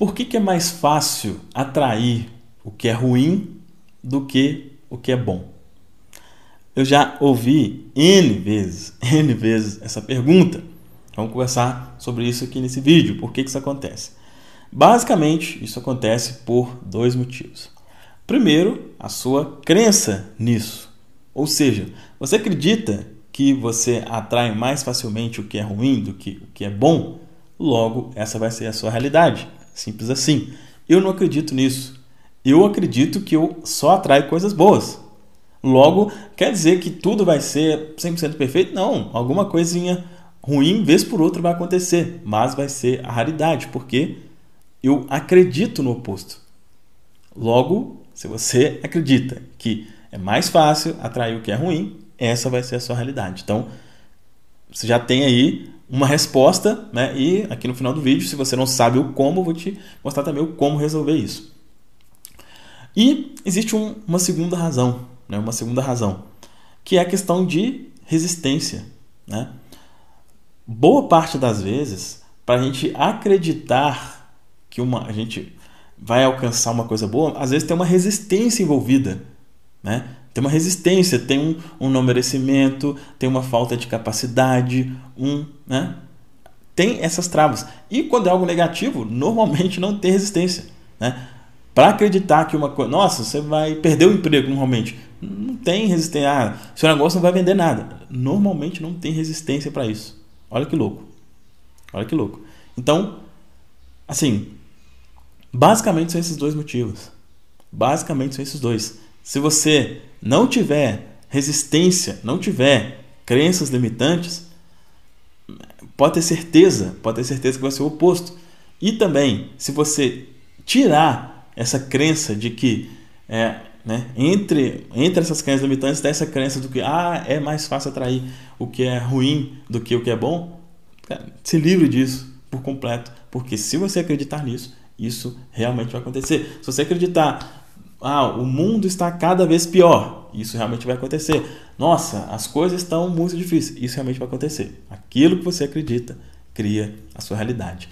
Por que, que é mais fácil atrair o que é ruim do que o que é bom? Eu já ouvi N vezes, N vezes essa pergunta. Vamos conversar sobre isso aqui nesse vídeo. Por que, que isso acontece? Basicamente, isso acontece por dois motivos. Primeiro, a sua crença nisso. Ou seja, você acredita que você atrai mais facilmente o que é ruim do que o que é bom? Logo, essa vai ser a sua realidade. Simples assim. Eu não acredito nisso. Eu acredito que eu só atraio coisas boas. Logo, quer dizer que tudo vai ser 100% perfeito? Não. Alguma coisinha ruim, vez por outra, vai acontecer. Mas vai ser a raridade, porque eu acredito no oposto. Logo, se você acredita que é mais fácil atrair o que é ruim, essa vai ser a sua realidade. Então, você já tem aí uma resposta, né? E aqui no final do vídeo, se você não sabe o como, vou te mostrar também o como resolver isso. E existe um, uma segunda razão, né? Uma segunda razão, que é a questão de resistência, né? Boa parte das vezes, para a gente acreditar que uma a gente vai alcançar uma coisa boa, às vezes tem uma resistência envolvida, né? Tem uma resistência, tem um, um não merecimento, tem uma falta de capacidade, um, né? Tem essas travas. E quando é algo negativo, normalmente não tem resistência, né? Para acreditar que uma coisa, nossa, você vai perder o emprego normalmente. Não tem resistência. Ah, seu negócio não vai vender nada. Normalmente não tem resistência para isso. Olha que louco. Olha que louco. Então, assim, basicamente são esses dois motivos. Basicamente são esses dois. Se você não tiver resistência, não tiver crenças limitantes, pode ter certeza, pode ter certeza que vai ser o oposto. E também, se você tirar essa crença de que é, né, entre, entre essas crenças limitantes tem essa crença do que ah, é mais fácil atrair o que é ruim do que o que é bom, se livre disso por completo, porque se você acreditar nisso, isso realmente vai acontecer. Se você acreditar ah, o mundo está cada vez pior. Isso realmente vai acontecer. Nossa, as coisas estão muito difíceis. Isso realmente vai acontecer. Aquilo que você acredita cria a sua realidade.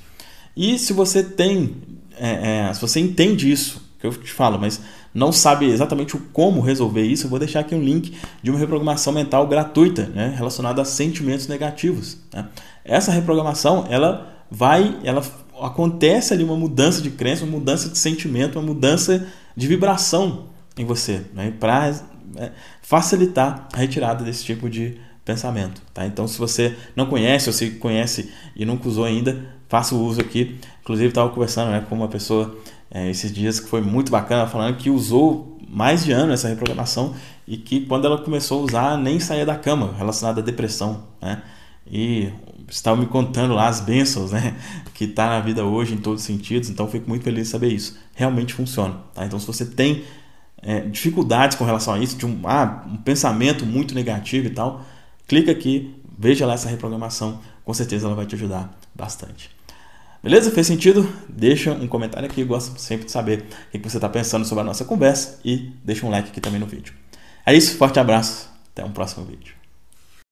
E se você tem, é, é, se você entende isso, que eu te falo, mas não sabe exatamente o como resolver isso, eu vou deixar aqui um link de uma reprogramação mental gratuita, né, relacionada a sentimentos negativos. Né? Essa reprogramação, ela vai, ela acontece ali uma mudança de crença, uma mudança de sentimento, uma mudança de vibração em você, né? para é, facilitar a retirada desse tipo de pensamento. Tá? Então, se você não conhece ou se conhece e nunca usou ainda, faça o uso aqui. Inclusive, estava conversando né, com uma pessoa é, esses dias que foi muito bacana, falando que usou mais de ano essa reprogramação e que quando ela começou a usar nem saía da cama relacionada à depressão. Né? E estava me contando lá as bênçãos, né? Que está na vida hoje em todos os sentidos. Então, fico muito feliz de saber isso. Realmente funciona. Tá? Então, se você tem é, dificuldades com relação a isso, de um, ah, um pensamento muito negativo e tal, clica aqui, veja lá essa reprogramação. Com certeza ela vai te ajudar bastante. Beleza? Fez sentido? Deixa um comentário aqui, gosto sempre de saber o que você está pensando sobre a nossa conversa e deixa um like aqui também no vídeo. É isso, forte abraço, até um próximo vídeo.